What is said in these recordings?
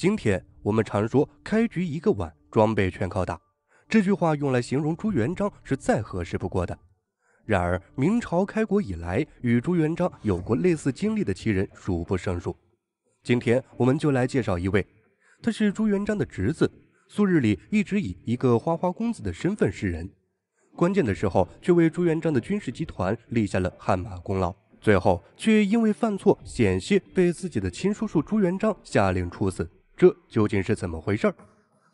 今天我们常说“开局一个碗，装备全靠打”，这句话用来形容朱元璋是再合适不过的。然而，明朝开国以来，与朱元璋有过类似经历的奇人数不胜数。今天，我们就来介绍一位，他是朱元璋的侄子，素日里一直以一个花花公子的身份示人，关键的时候却为朱元璋的军事集团立下了汗马功劳，最后却因为犯错，险些被自己的亲叔叔朱元璋下令处死。这究竟是怎么回事儿？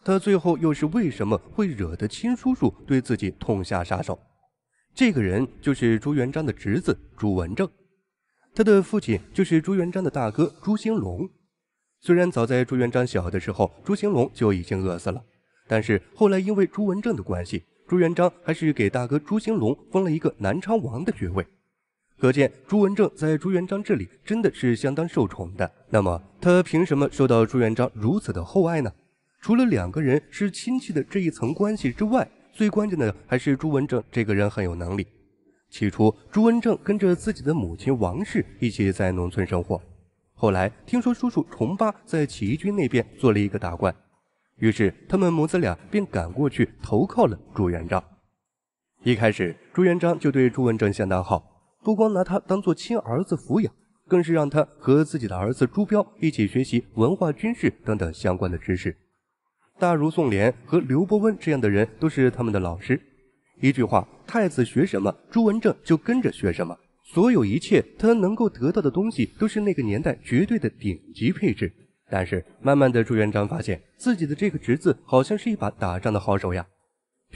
他最后又是为什么会惹得亲叔叔对自己痛下杀手？这个人就是朱元璋的侄子朱文正，他的父亲就是朱元璋的大哥朱兴隆。虽然早在朱元璋小的时候，朱兴隆就已经饿死了，但是后来因为朱文正的关系，朱元璋还是给大哥朱兴隆封了一个南昌王的爵位。可见朱文正在朱元璋这里真的是相当受宠的。那么他凭什么受到朱元璋如此的厚爱呢？除了两个人是亲戚的这一层关系之外，最关键的还是朱文正这个人很有能力。起初，朱文正跟着自己的母亲王氏一起在农村生活，后来听说叔叔重八在起义军那边做了一个大官，于是他们母子俩便赶过去投靠了朱元璋。一开始，朱元璋就对朱文正相当好。不光拿他当做亲儿子抚养，更是让他和自己的儿子朱标一起学习文化、军事等等相关的知识。大儒宋濂和刘伯温这样的人都是他们的老师。一句话，太子学什么，朱文正就跟着学什么。所有一切他能够得到的东西，都是那个年代绝对的顶级配置。但是，慢慢的，朱元璋发现自己的这个侄子好像是一把打仗的好手呀。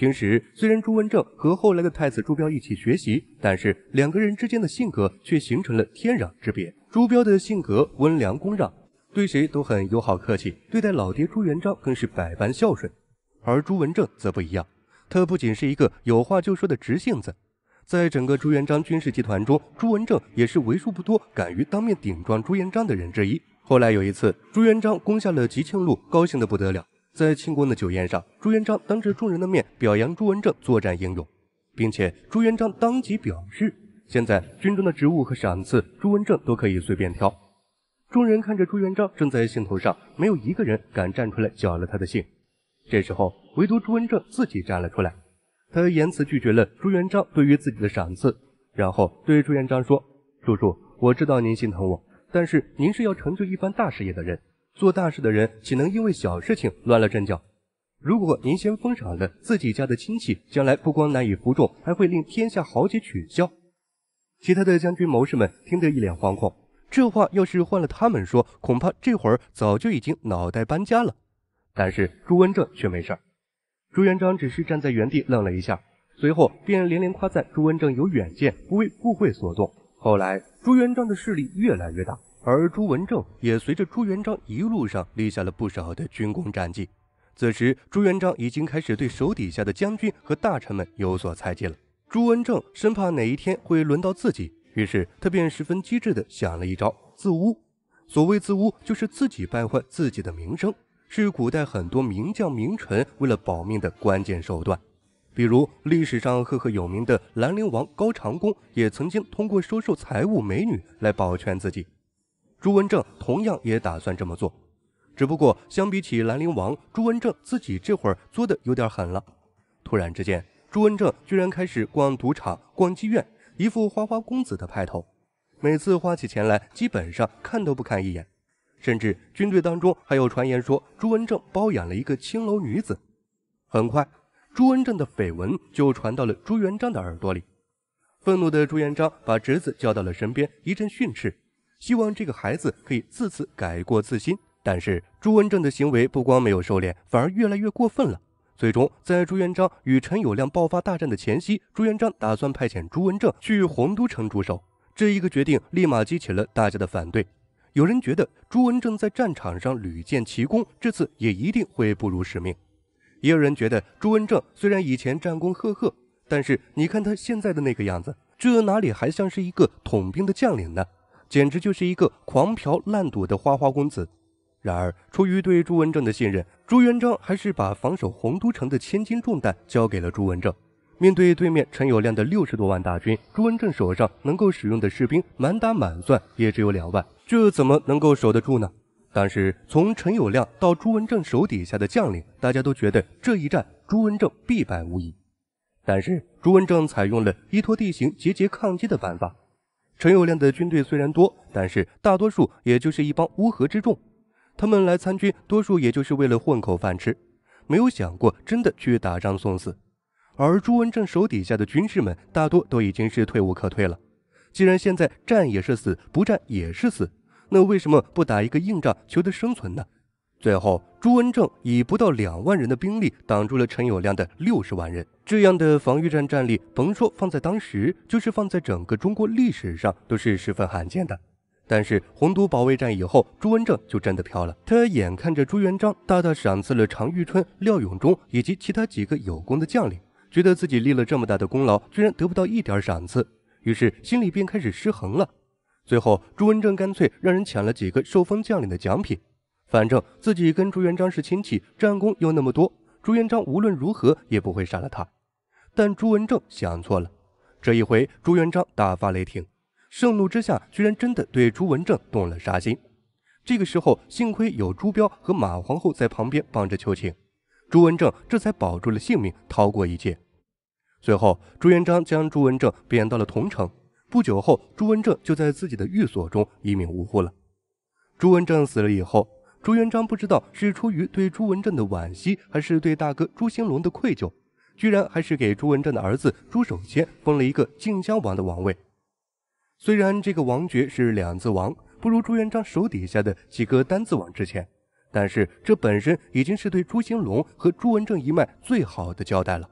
平时虽然朱文正和后来的太子朱标一起学习，但是两个人之间的性格却形成了天壤之别。朱标的性格温良恭让，对谁都很友好客气，对待老爹朱元璋更是百般孝顺。而朱文正则不一样，他不仅是一个有话就说的直性子，在整个朱元璋军事集团中，朱文正也是为数不多敢于当面顶撞朱元璋的人之一。后来有一次，朱元璋攻下了吉庆路，高兴的不得了。在庆功的酒宴上，朱元璋当着众人的面表扬朱文正作战英勇，并且朱元璋当即表示，现在军中的职务和赏赐，朱文正都可以随便挑。众人看着朱元璋正在兴头上，没有一个人敢站出来搅了他的兴。这时候，唯独朱文正自己站了出来，他言辞拒绝了朱元璋对于自己的赏赐，然后对朱元璋说：“叔叔，我知道您心疼我，但是您是要成就一番大事业的人。”做大事的人岂能因为小事情乱了阵脚？如果您先封赏了自己家的亲戚，将来不光难以服众，还会令天下豪杰取笑。其他的将军谋士们听得一脸惶恐，这话要是换了他们说，恐怕这会儿早就已经脑袋搬家了。但是朱文正却没事儿，朱元璋只是站在原地愣了一下，随后便连连夸赞朱文正有远见，不为富贵所动。后来，朱元璋的势力越来越大。而朱文正也随着朱元璋一路上立下了不少的军功战绩。此时朱元璋已经开始对手底下的将军和大臣们有所猜忌了。朱文正生怕哪一天会轮到自己，于是他便十分机智的想了一招自污。所谓自污，就是自己败坏自己的名声，是古代很多名将名臣为了保命的关键手段。比如历史上赫赫有名的兰陵王高长恭，也曾经通过收受财物美女来保全自己。朱文正同样也打算这么做，只不过相比起兰陵王，朱文正自己这会儿作的有点狠了。突然之间，朱文正居然开始逛赌场、逛妓院，一副花花公子的派头。每次花起钱来，基本上看都不看一眼，甚至军队当中还有传言说朱文正包养了一个青楼女子。很快，朱文正的绯闻就传到了朱元璋的耳朵里，愤怒的朱元璋把侄子叫到了身边，一阵训斥。希望这个孩子可以自此改过自新，但是朱文正的行为不光没有收敛，反而越来越过分了。最终，在朱元璋与陈友谅爆发大战的前夕，朱元璋打算派遣朱文正去洪都城驻守。这一个决定立马激起了大家的反对。有人觉得朱文正在战场上屡建奇功，这次也一定会不辱使命；也有人觉得朱文正虽然以前战功赫赫，但是你看他现在的那个样子，这哪里还像是一个统兵的将领呢？简直就是一个狂嫖烂赌的花花公子。然而，出于对朱文正的信任，朱元璋还是把防守洪都城的千斤重担交给了朱文正。面对对面陈友谅的六十多万大军，朱文正手上能够使用的士兵满打满算也只有两万，这怎么能够守得住呢？但是，从陈友谅到朱文正手底下的将领，大家都觉得这一战朱文正必败无疑。但是，朱文正采用了依托地形节节抗击的办法。陈友谅的军队虽然多，但是大多数也就是一帮乌合之众，他们来参军，多数也就是为了混口饭吃，没有想过真的去打仗送死。而朱文正手底下的军士们，大多都已经是退无可退了。既然现在战也是死，不战也是死，那为什么不打一个硬仗，求得生存呢？最后，朱文正以不到两万人的兵力挡住了陈友谅的六十万人，这样的防御战战力，甭说放在当时，就是放在整个中国历史上都是十分罕见的。但是洪都保卫战以后，朱文正就真的飘了。他眼看着朱元璋大大赏赐了常遇春、廖永忠以及其他几个有功的将领，觉得自己立了这么大的功劳，居然得不到一点赏赐，于是心里便开始失衡了。最后，朱文正干脆让人抢了几个受封将领的奖品。反正自己跟朱元璋是亲戚，战功又那么多，朱元璋无论如何也不会杀了他。但朱文正想错了，这一回朱元璋大发雷霆，盛怒之下居然真的对朱文正动了杀心。这个时候，幸亏有朱标和马皇后在旁边帮着求情，朱文正这才保住了性命，逃过一劫。随后，朱元璋将朱文正贬到了桐城，不久后，朱文正就在自己的寓所中一命呜呼了。朱文正死了以后。朱元璋不知道是出于对朱文正的惋惜，还是对大哥朱兴隆的愧疚，居然还是给朱文正的儿子朱守谦封了一个靖江王的王位。虽然这个王爵是两字王，不如朱元璋手底下的几个单字王值钱，但是这本身已经是对朱兴隆和朱文正一脉最好的交代了。